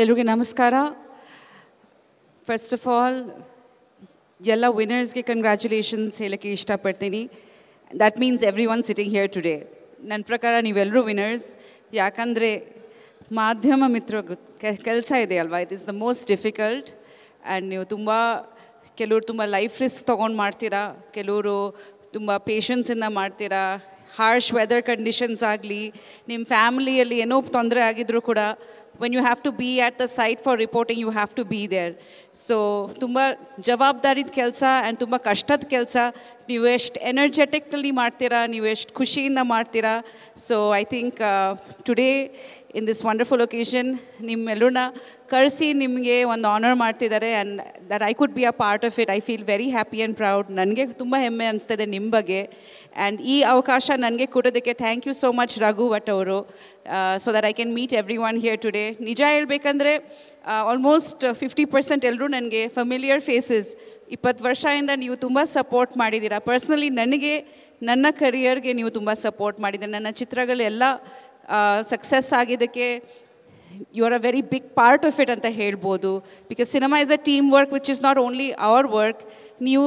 ಎಲ್ರಿಗೆ ನಮಸ್ಕಾರ first of all ಎಲ್ಲ ವಿನ್ನರ್ಸ್ಗೆ congratulations ಹೇಳೋಕ್ಕೆ ಇಷ್ಟಪಡ್ತೀನಿ that means everyone sitting here today ನನ್ನ ಪ್ರಕಾರ ನೀವೆಲ್ಲರೂ ವಿನ್ನರ್ಸ್ ಯಾಕಂದರೆ ಮಾಧ್ಯಮ ಮಿತ್ರ ಕೆಲಸ ಇದೆ ಅಲ್ವಾ it is the most difficult and ನೀವು ತುಂಬ ಕೆಲವರು ತುಂಬ ಲೈಫ್ ರಿಸ್ಕ್ ತೊಗೊಂಡು ಮಾಡ್ತೀರಾ ಕೆಲವರು ತುಂಬ ಪೇಷನ್ಸಿಂದ ಮಾಡ್ತೀರಾ ಹಾರ್ಶ್ ವೆದರ್ ಕಂಡೀಷನ್ಸ್ ಆಗಲಿ ನಿಮ್ಮ ಫ್ಯಾಮಿಲಿಯಲ್ಲಿ ಏನೋ ತೊಂದರೆ ಆಗಿದ್ರೂ ಕೂಡ when you have to be at the site for reporting, you have to be there. So, tumba jawabdarit kelsa and tumba kashtad kelsa, niveshed energetically martira, niveshed khushi in the martira. So, I think uh, today, in this wonderful occasion, nimmeluna karsi nimge one honor martidare and that I could be a part of it, I feel very happy and proud. Nange tumba hemme anstade nimbage. And e avakasha nange kudadeke, thank you so much Raghu uh, Vatauro, so that I can meet everyone here today. ನಿಜ ಹೇಳಬೇಕಂದ್ರೆ almost fifty percent ಎಲ್ಲರೂ ನನಗೆ familiar phases ಇಪ್ಪತ್ತು ವರ್ಷದಿಂದ ನೀವು ತುಂಬ support ಮಾಡಿದ್ದೀರಾ personally ನನಗೆ ನನ್ನ ಕರಿಯರ್ಗೆ ನೀವು ತುಂಬ ಸಪೋರ್ಟ್ ಮಾಡಿದೆ ನನ್ನ ಚಿತ್ರಗಳೆಲ್ಲ ಸಕ್ಸಸ್ ಆಗಿದ್ದಕ್ಕೆ you are a very big part of it ಅಂತ ಹೇಳ್ಬೋದು because cinema is a team work which is not only our work ನೀವು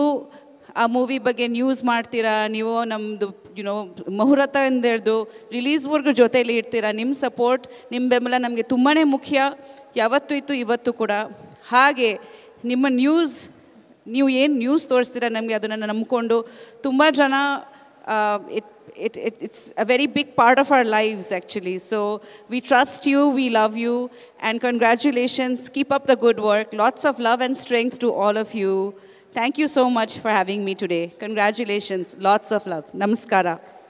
ಆ ಮೂವಿ ಬಗ್ಗೆ ನ್ಯೂಸ್ ಮಾಡ್ತೀರಾ ನೀವು ನಮ್ಮದು ಯುನೋ ಮಹುರತ ರಿಲೀಸ್ ರಿಲೀಸ್ವರ್ಗು ಜೊತೆಯಲ್ಲಿ ಇರ್ತೀರಾ ನಿಮ್ಮ ಸಪೋರ್ಟ್ ನಿಮ್ಮ ಬೆಂಬಲ ನಮಗೆ ತುಂಬಾ ಮುಖ್ಯ ಯಾವತ್ತು ಇತ್ತು ಇವತ್ತು ಕೂಡ ಹಾಗೆ ನಿಮ್ಮ ನ್ಯೂಸ್ ನೀವು ಏನು ನ್ಯೂಸ್ ತೋರಿಸ್ತೀರಾ ನಮಗೆ ಅದನ್ನು ನಂಬಿಕೊಂಡು ತುಂಬ ಜನ it it it it's a very big part of our lives actually so we trust you we love you and congratulations keep up the good work lots of love and strength to all of you Thank you so much for having me today. Congratulations. Lots of love. Namaskara.